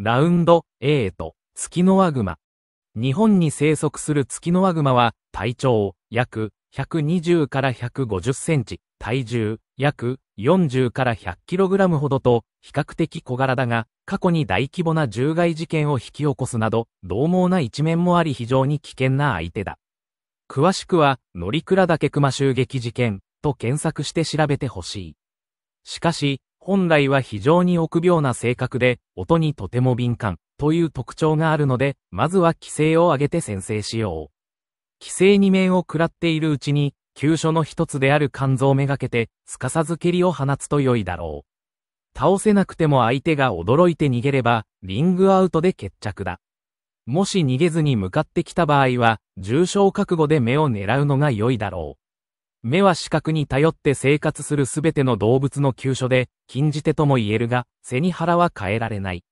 ラウンド A とツキノワグマ。日本に生息するツキノワグマは体長約120から150センチ、体重約40から100キログラムほどと比較的小柄だが、過去に大規模な獣害事件を引き起こすなど、獰猛な一面もあり非常に危険な相手だ。詳しくは、乗倉岳熊襲撃事件と検索して調べてほしい。しかし、本来は非常に臆病な性格で、音にとても敏感、という特徴があるので、まずは規制を上げて先制しよう。規制に面を食らっているうちに、急所の一つである肝臓めがけて、すかさず蹴りを放つと良いだろう。倒せなくても相手が驚いて逃げれば、リングアウトで決着だ。もし逃げずに向かってきた場合は、重傷覚悟で目を狙うのが良いだろう。目は視覚に頼って生活するすべての動物の急所で、禁じ手とも言えるが、背に腹は変えられない。